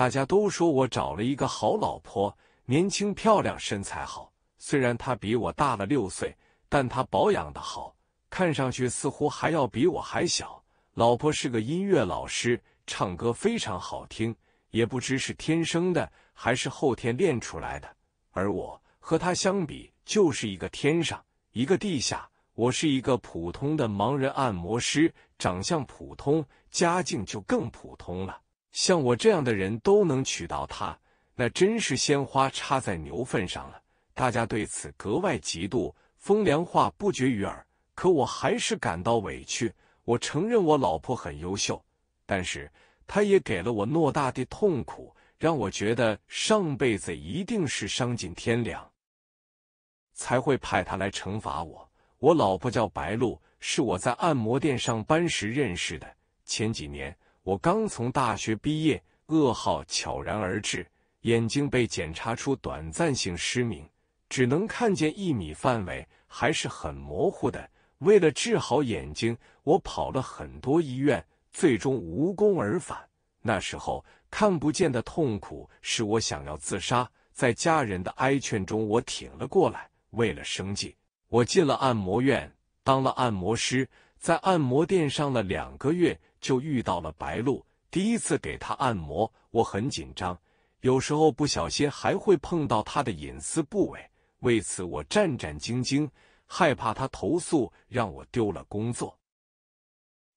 大家都说我找了一个好老婆，年轻漂亮，身材好。虽然她比我大了六岁，但她保养的好，看上去似乎还要比我还小。老婆是个音乐老师，唱歌非常好听，也不知是天生的还是后天练出来的。而我和她相比，就是一个天上一个地下。我是一个普通的盲人按摩师，长相普通，家境就更普通了。像我这样的人都能娶到她，那真是鲜花插在牛粪上了。大家对此格外嫉妒，风凉话不绝于耳。可我还是感到委屈。我承认我老婆很优秀，但是她也给了我偌大的痛苦，让我觉得上辈子一定是伤尽天良，才会派她来惩罚我。我老婆叫白露，是我在按摩店上班时认识的。前几年。我刚从大学毕业，噩耗悄然而至，眼睛被检查出短暂性失明，只能看见一米范围，还是很模糊的。为了治好眼睛，我跑了很多医院，最终无功而返。那时候看不见的痛苦，使我想要自杀。在家人的哀劝中，我挺了过来。为了生计，我进了按摩院，当了按摩师，在按摩店上了两个月。就遇到了白露，第一次给她按摩，我很紧张，有时候不小心还会碰到她的隐私部位，为此我战战兢兢，害怕她投诉让我丢了工作。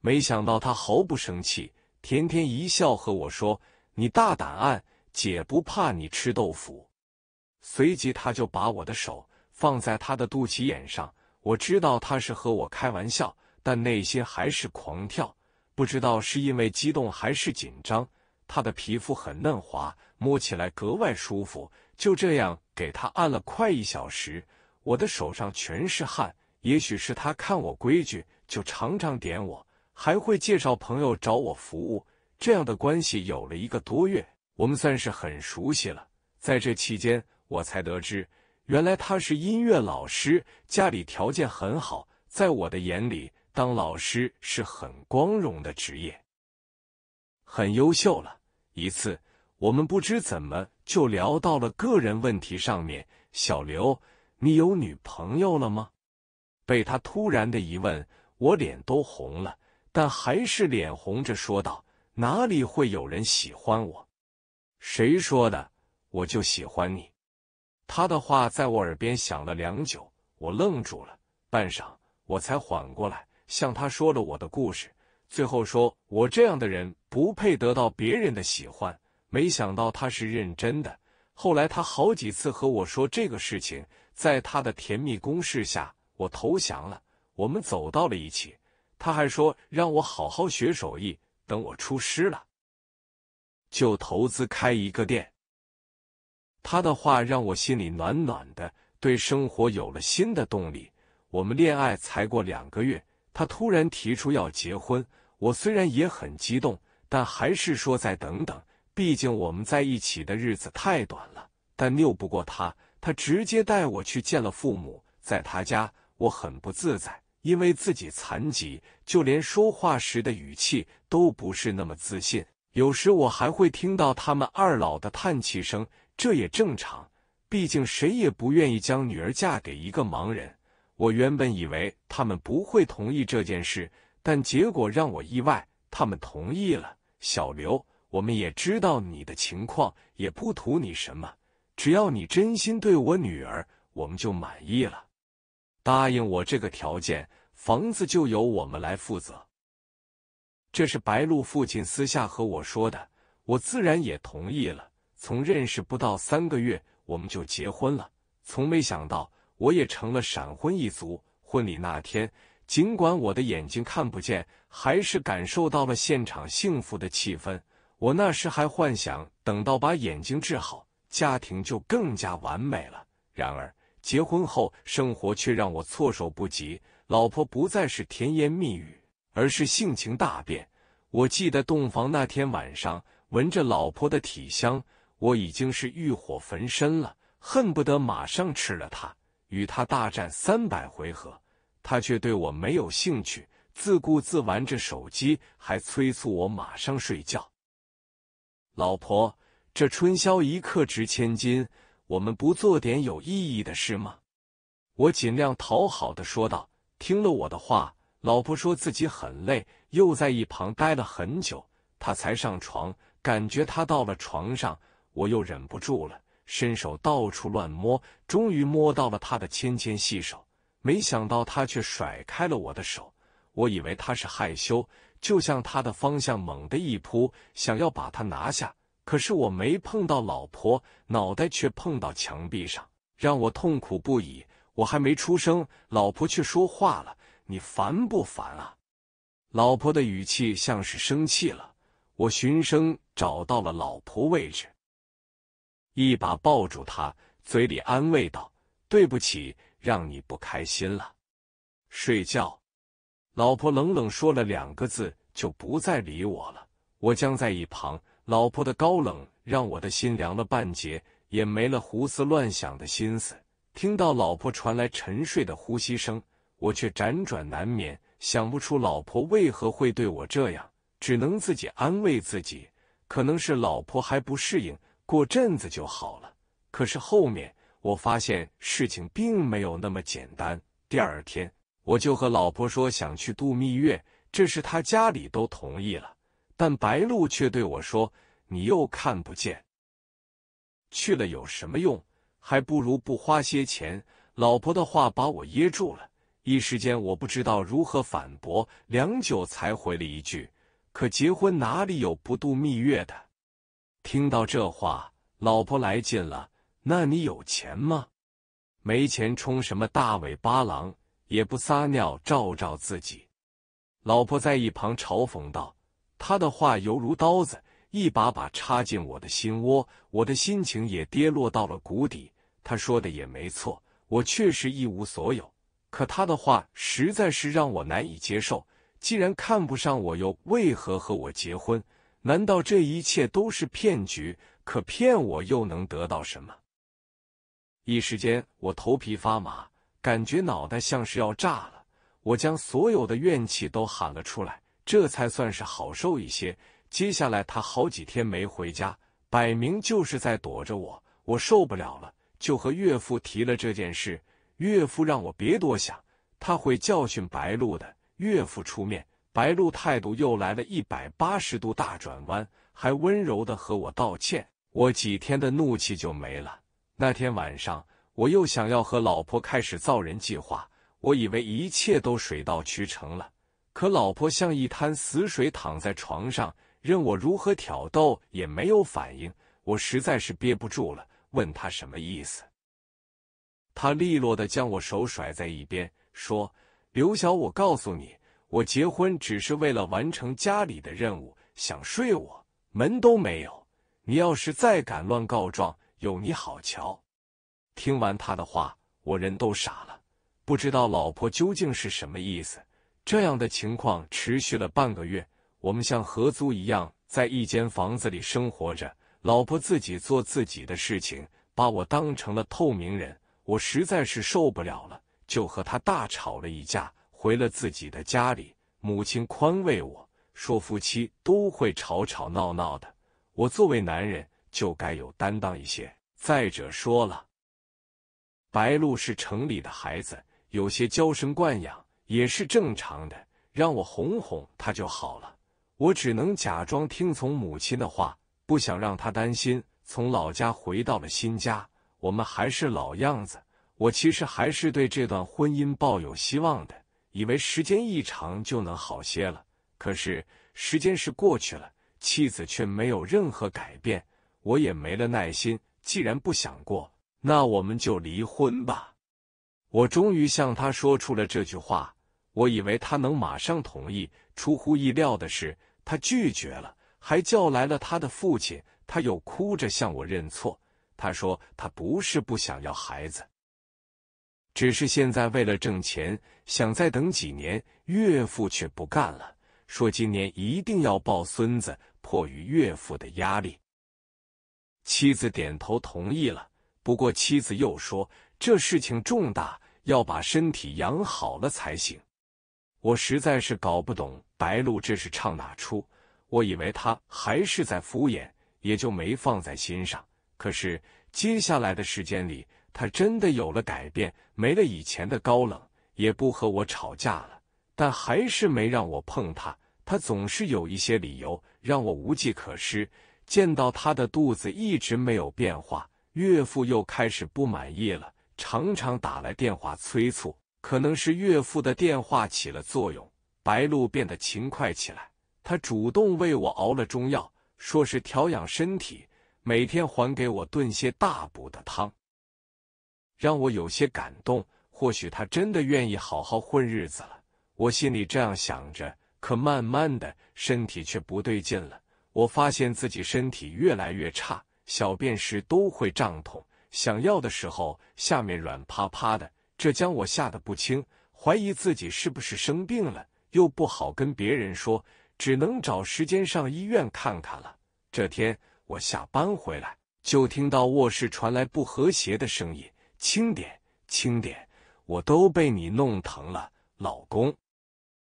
没想到她毫不生气，甜甜一笑和我说：“你大胆按，姐不怕你吃豆腐。”随即她就把我的手放在她的肚脐眼上，我知道她是和我开玩笑，但内心还是狂跳。不知道是因为激动还是紧张，他的皮肤很嫩滑，摸起来格外舒服。就这样给他按了快一小时，我的手上全是汗。也许是他看我规矩，就常常点我，还会介绍朋友找我服务。这样的关系有了一个多月，我们算是很熟悉了。在这期间，我才得知，原来他是音乐老师，家里条件很好。在我的眼里，当老师是很光荣的职业，很优秀了。一次，我们不知怎么就聊到了个人问题上面。小刘，你有女朋友了吗？被他突然的一问我，脸都红了，但还是脸红着说道：“哪里会有人喜欢我？谁说的？我就喜欢你。”他的话在我耳边响了良久，我愣住了，半晌我才缓过来。向他说了我的故事，最后说我这样的人不配得到别人的喜欢。没想到他是认真的。后来他好几次和我说这个事情，在他的甜蜜攻势下，我投降了，我们走到了一起。他还说让我好好学手艺，等我出师了，就投资开一个店。他的话让我心里暖暖的，对生活有了新的动力。我们恋爱才过两个月。他突然提出要结婚，我虽然也很激动，但还是说再等等，毕竟我们在一起的日子太短了。但拗不过他，他直接带我去见了父母。在他家，我很不自在，因为自己残疾，就连说话时的语气都不是那么自信。有时我还会听到他们二老的叹气声，这也正常，毕竟谁也不愿意将女儿嫁给一个盲人。我原本以为他们不会同意这件事，但结果让我意外，他们同意了。小刘，我们也知道你的情况，也不图你什么，只要你真心对我女儿，我们就满意了。答应我这个条件，房子就由我们来负责。这是白露父亲私下和我说的，我自然也同意了。从认识不到三个月，我们就结婚了，从没想到。我也成了闪婚一族。婚礼那天，尽管我的眼睛看不见，还是感受到了现场幸福的气氛。我那时还幻想，等到把眼睛治好，家庭就更加完美了。然而，结婚后生活却让我措手不及。老婆不再是甜言蜜语，而是性情大变。我记得洞房那天晚上，闻着老婆的体香，我已经是欲火焚身了，恨不得马上吃了她。与他大战三百回合，他却对我没有兴趣，自顾自玩着手机，还催促我马上睡觉。老婆，这春宵一刻值千金，我们不做点有意义的事吗？我尽量讨好的说道。听了我的话，老婆说自己很累，又在一旁待了很久，她才上床。感觉她到了床上，我又忍不住了。伸手到处乱摸，终于摸到了他的纤纤细手，没想到他却甩开了我的手。我以为他是害羞，就向他的方向猛的一扑，想要把他拿下。可是我没碰到老婆，脑袋却碰到墙壁上，让我痛苦不已。我还没出声，老婆却说话了：“你烦不烦啊？”老婆的语气像是生气了。我循声找到了老婆位置。一把抱住他，嘴里安慰道：“对不起，让你不开心了。”睡觉。老婆冷冷说了两个字，就不再理我了。我僵在一旁，老婆的高冷让我的心凉了半截，也没了胡思乱想的心思。听到老婆传来沉睡的呼吸声，我却辗转难眠，想不出老婆为何会对我这样，只能自己安慰自己，可能是老婆还不适应。过阵子就好了。可是后面我发现事情并没有那么简单。第二天我就和老婆说想去度蜜月，这是他家里都同意了。但白露却对我说：“你又看不见，去了有什么用？还不如不花些钱。”老婆的话把我噎住了，一时间我不知道如何反驳，良久才回了一句：“可结婚哪里有不度蜜月的？”听到这话，老婆来劲了。那你有钱吗？没钱充什么大尾巴狼？也不撒尿照照自己。老婆在一旁嘲讽道，他的话犹如刀子，一把把插进我的心窝。我的心情也跌落到了谷底。他说的也没错，我确实一无所有。可他的话实在是让我难以接受。既然看不上我，又为何和我结婚？难道这一切都是骗局？可骗我又能得到什么？一时间我头皮发麻，感觉脑袋像是要炸了。我将所有的怨气都喊了出来，这才算是好受一些。接下来他好几天没回家，摆明就是在躲着我。我受不了了，就和岳父提了这件事。岳父让我别多想，他会教训白露的。岳父出面。白露态度又来了一百八十度大转弯，还温柔的和我道歉，我几天的怒气就没了。那天晚上，我又想要和老婆开始造人计划，我以为一切都水到渠成了，可老婆像一滩死水躺在床上，任我如何挑逗也没有反应。我实在是憋不住了，问她什么意思，他利落的将我手甩在一边，说：“刘晓，我告诉你。”我结婚只是为了完成家里的任务，想睡我门都没有。你要是再敢乱告状，有你好瞧！听完他的话，我人都傻了，不知道老婆究竟是什么意思。这样的情况持续了半个月，我们像合租一样在一间房子里生活着，老婆自己做自己的事情，把我当成了透明人。我实在是受不了了，就和他大吵了一架。回了自己的家里，母亲宽慰我说：“夫妻都会吵吵闹闹的，我作为男人就该有担当一些。再者说了，白露是城里的孩子，有些娇生惯养也是正常的，让我哄哄她就好了。”我只能假装听从母亲的话，不想让她担心。从老家回到了新家，我们还是老样子。我其实还是对这段婚姻抱有希望的。以为时间一长就能好些了，可是时间是过去了，妻子却没有任何改变，我也没了耐心。既然不想过，那我们就离婚吧。我终于向他说出了这句话，我以为他能马上同意，出乎意料的是，他拒绝了，还叫来了他的父亲。他又哭着向我认错，他说他不是不想要孩子。只是现在为了挣钱，想再等几年，岳父却不干了，说今年一定要抱孙子。迫于岳父的压力，妻子点头同意了。不过妻子又说，这事情重大，要把身体养好了才行。我实在是搞不懂白露这是唱哪出，我以为他还是在敷衍，也就没放在心上。可是接下来的时间里，他真的有了改变，没了以前的高冷，也不和我吵架了，但还是没让我碰他。他总是有一些理由让我无计可施。见到他的肚子一直没有变化，岳父又开始不满意了，常常打来电话催促。可能是岳父的电话起了作用，白露变得勤快起来。他主动为我熬了中药，说是调养身体，每天还给我炖些大补的汤。让我有些感动，或许他真的愿意好好混日子了。我心里这样想着，可慢慢的，身体却不对劲了。我发现自己身体越来越差，小便时都会胀痛，想要的时候下面软趴趴的，这将我吓得不轻，怀疑自己是不是生病了，又不好跟别人说，只能找时间上医院看看了。这天我下班回来，就听到卧室传来不和谐的声音。轻点，轻点，我都被你弄疼了，老公。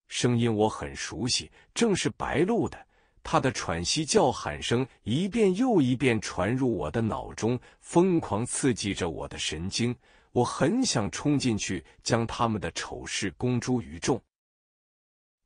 声音我很熟悉，正是白露的。她的喘息、叫喊声一遍又一遍传入我的脑中，疯狂刺激着我的神经。我很想冲进去，将他们的丑事公诸于众，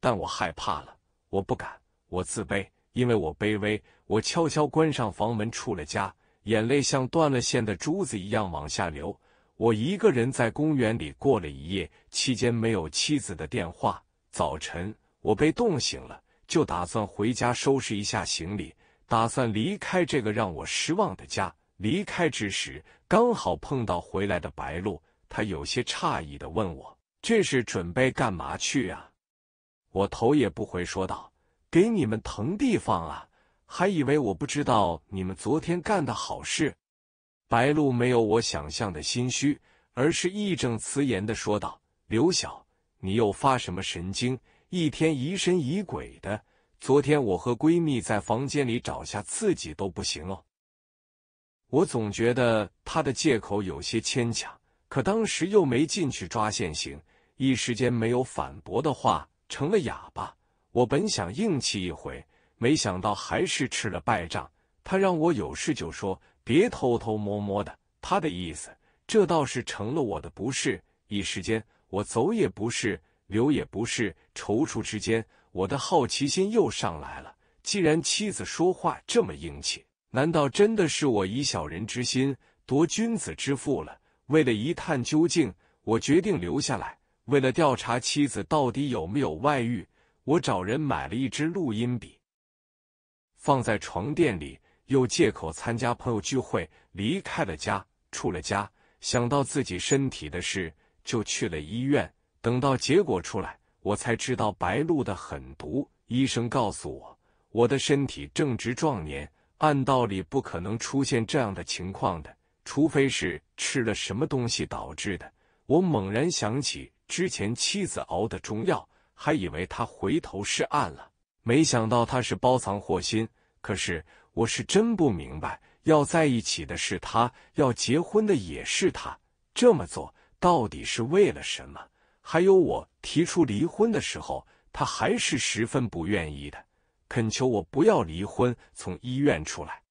但我害怕了，我不敢，我自卑，因为我卑微。我悄悄关上房门，出了家，眼泪像断了线的珠子一样往下流。我一个人在公园里过了一夜，期间没有妻子的电话。早晨我被冻醒了，就打算回家收拾一下行李，打算离开这个让我失望的家。离开之时，刚好碰到回来的白露，他有些诧异的问我：“这是准备干嘛去啊？”我头也不回说道：“给你们腾地方啊！还以为我不知道你们昨天干的好事。”白露没有我想象的心虚，而是义正辞严的说道：“刘晓，你又发什么神经？一天疑神疑鬼的。昨天我和闺蜜在房间里找下刺激都不行哦。”我总觉得她的借口有些牵强，可当时又没进去抓现行，一时间没有反驳的话，成了哑巴。我本想硬气一回，没想到还是吃了败仗。她让我有事就说。别偷偷摸摸的，他的意思，这倒是成了我的不是。一时间，我走也不是，留也不是，踌躇之间，我的好奇心又上来了。既然妻子说话这么硬气，难道真的是我以小人之心夺君子之腹了？为了一探究竟，我决定留下来，为了调查妻子到底有没有外遇，我找人买了一支录音笔，放在床垫里。又借口参加朋友聚会，离开了家，出了家。想到自己身体的事，就去了医院。等到结果出来，我才知道白露的狠毒。医生告诉我，我的身体正值壮年，按道理不可能出现这样的情况的，除非是吃了什么东西导致的。我猛然想起之前妻子熬的中药，还以为他回头是岸了，没想到他是包藏祸心。可是。我是真不明白，要在一起的是他，要结婚的也是他，这么做到底是为了什么？还有我提出离婚的时候，他还是十分不愿意的，恳求我不要离婚。从医院出来，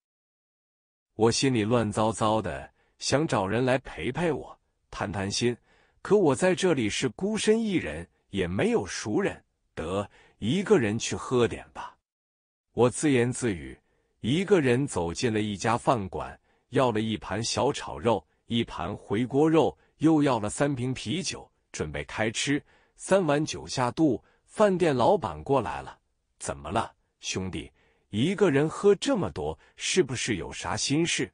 我心里乱糟糟的，想找人来陪陪我，谈谈心。可我在这里是孤身一人，也没有熟人，得一个人去喝点吧。我自言自语。一个人走进了一家饭馆，要了一盘小炒肉，一盘回锅肉，又要了三瓶啤酒，准备开吃。三碗酒下肚，饭店老板过来了：“怎么了，兄弟？一个人喝这么多，是不是有啥心事？”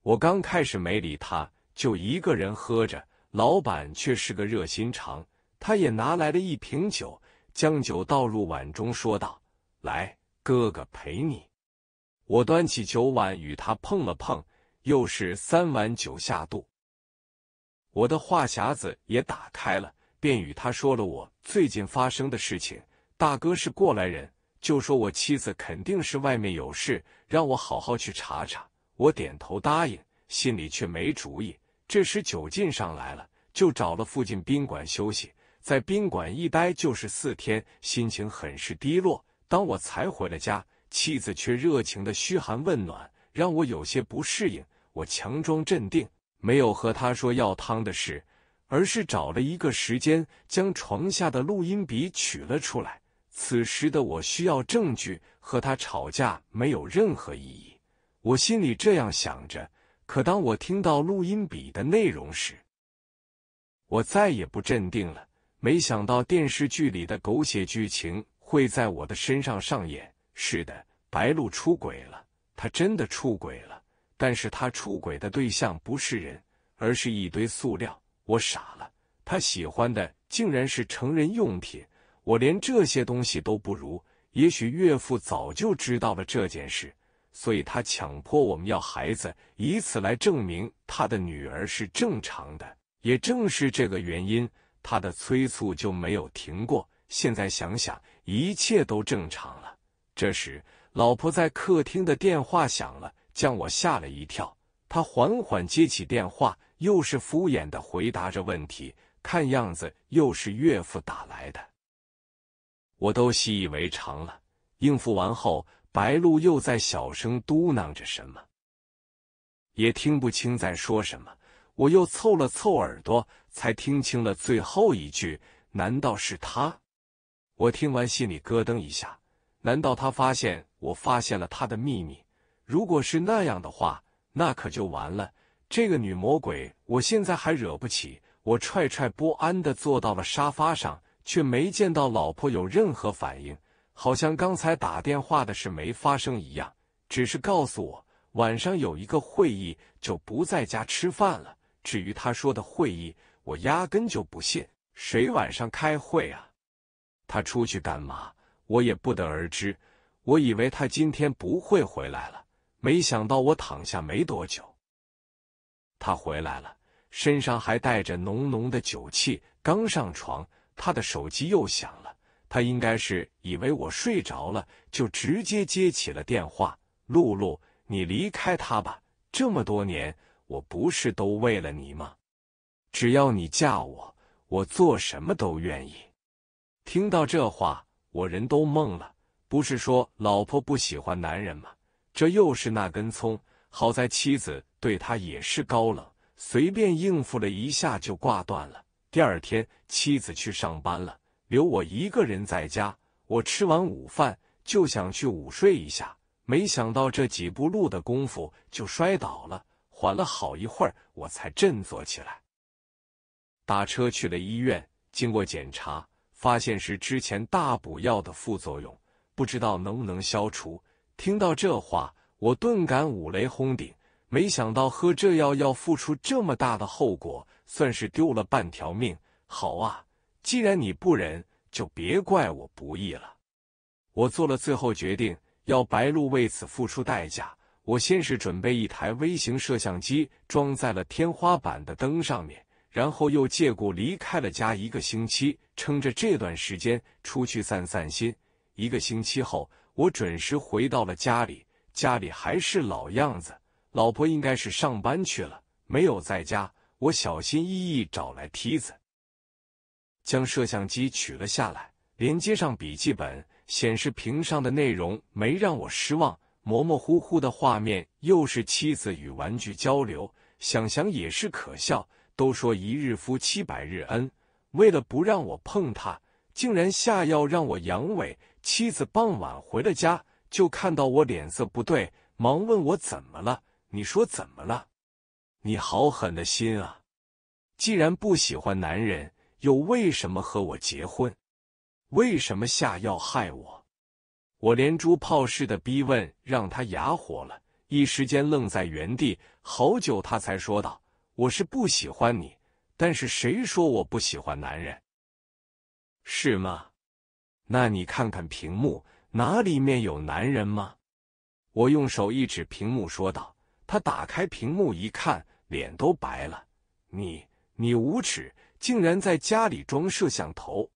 我刚开始没理他，就一个人喝着。老板却是个热心肠，他也拿来了一瓶酒，将酒倒入碗中，说道：“来，哥哥陪你。”我端起酒碗与他碰了碰，又是三碗酒下肚，我的话匣子也打开了，便与他说了我最近发生的事情。大哥是过来人，就说我妻子肯定是外面有事，让我好好去查查。我点头答应，心里却没主意。这时酒劲上来了，就找了附近宾馆休息，在宾馆一待就是四天，心情很是低落。当我才回了家。妻子却热情的嘘寒问暖，让我有些不适应。我强装镇定，没有和他说要汤的事，而是找了一个时间，将床下的录音笔取了出来。此时的我需要证据，和他吵架没有任何意义。我心里这样想着。可当我听到录音笔的内容时，我再也不镇定了。没想到电视剧里的狗血剧情会在我的身上上演。是的。白露出轨了，她真的出轨了，但是她出轨的对象不是人，而是一堆塑料。我傻了，她喜欢的竟然是成人用品，我连这些东西都不如。也许岳父早就知道了这件事，所以他强迫我们要孩子，以此来证明他的女儿是正常的。也正是这个原因，他的催促就没有停过。现在想想，一切都正常了。这时。老婆在客厅的电话响了，将我吓了一跳。他缓缓接起电话，又是敷衍的回答着问题，看样子又是岳父打来的。我都习以为常了。应付完后，白露又在小声嘟囔着什么，也听不清在说什么。我又凑了凑耳朵，才听清了最后一句：难道是他？我听完心里咯噔一下，难道他发现？我发现了他的秘密，如果是那样的话，那可就完了。这个女魔鬼，我现在还惹不起。我踹踹不安的坐到了沙发上，却没见到老婆有任何反应，好像刚才打电话的事没发生一样，只是告诉我晚上有一个会议，就不在家吃饭了。至于他说的会议，我压根就不信，谁晚上开会啊？他出去干嘛？我也不得而知。我以为他今天不会回来了，没想到我躺下没多久，他回来了，身上还带着浓浓的酒气。刚上床，他的手机又响了，他应该是以为我睡着了，就直接接起了电话。露露，你离开他吧，这么多年，我不是都为了你吗？只要你嫁我，我做什么都愿意。听到这话，我人都懵了。不是说老婆不喜欢男人吗？这又是那根葱。好在妻子对他也是高冷，随便应付了一下就挂断了。第二天妻子去上班了，留我一个人在家。我吃完午饭就想去午睡一下，没想到这几步路的功夫就摔倒了，缓了好一会儿我才振作起来，打车去了医院。经过检查，发现是之前大补药的副作用。不知道能不能消除。听到这话，我顿感五雷轰顶。没想到喝这药要付出这么大的后果，算是丢了半条命。好啊，既然你不仁，就别怪我不义了。我做了最后决定，要白露为此付出代价。我先是准备一台微型摄像机，装在了天花板的灯上面，然后又借故离开了家一个星期，撑着这段时间出去散散心。一个星期后，我准时回到了家里，家里还是老样子。老婆应该是上班去了，没有在家。我小心翼翼找来梯子，将摄像机取了下来，连接上笔记本。显示屏上的内容没让我失望，模模糊糊的画面又是妻子与玩具交流。想想也是可笑，都说一日夫妻百日恩，为了不让我碰她，竟然下药让我阳痿。妻子傍晚回了家，就看到我脸色不对，忙问我怎么了？你说怎么了？你好狠的心啊！既然不喜欢男人，又为什么和我结婚？为什么下药害我？我连珠炮似的逼问，让他哑火了，一时间愣在原地。好久，他才说道：“我是不喜欢你，但是谁说我不喜欢男人？是吗？”那你看看屏幕，哪里面有男人吗？我用手一指屏幕，说道。他打开屏幕一看，脸都白了。你你无耻，竟然在家里装摄像头！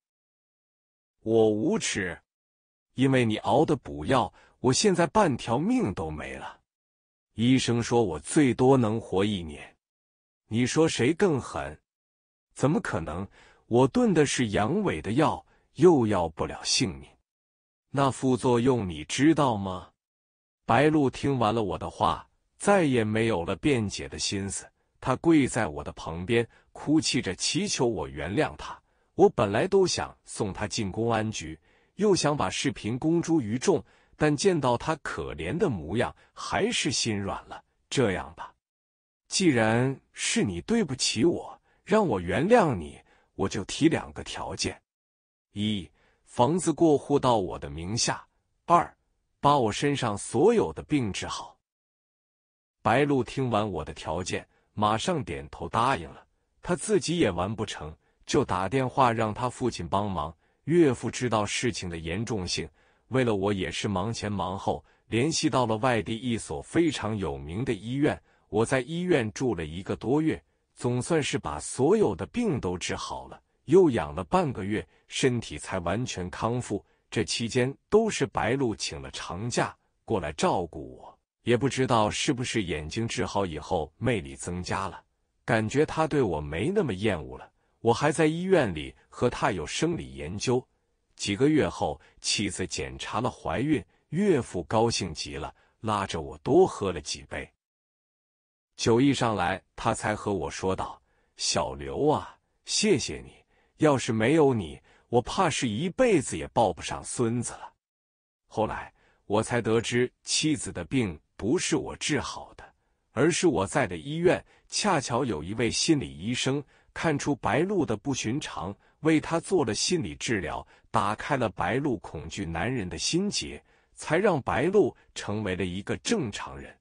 我无耻，因为你熬的补药，我现在半条命都没了。医生说我最多能活一年。你说谁更狠？怎么可能？我炖的是阳痿的药。又要不了性命，那副作用你知道吗？白露听完了我的话，再也没有了辩解的心思。他跪在我的旁边，哭泣着祈求我原谅他。我本来都想送他进公安局，又想把视频公诸于众，但见到他可怜的模样，还是心软了。这样吧，既然是你对不起我，让我原谅你，我就提两个条件。一，房子过户到我的名下；二，把我身上所有的病治好。白露听完我的条件，马上点头答应了。他自己也完不成，就打电话让他父亲帮忙。岳父知道事情的严重性，为了我也是忙前忙后，联系到了外地一所非常有名的医院。我在医院住了一个多月，总算是把所有的病都治好了。又养了半个月，身体才完全康复。这期间都是白露请了长假过来照顾我，也不知道是不是眼睛治好以后魅力增加了，感觉他对我没那么厌恶了。我还在医院里和他有生理研究。几个月后，妻子检查了怀孕，岳父高兴极了，拉着我多喝了几杯。酒一上来，他才和我说道：“小刘啊，谢谢你。”要是没有你，我怕是一辈子也抱不上孙子了。后来我才得知，妻子的病不是我治好的，而是我在的医院恰巧有一位心理医生，看出白露的不寻常，为她做了心理治疗，打开了白露恐惧男人的心结，才让白露成为了一个正常人。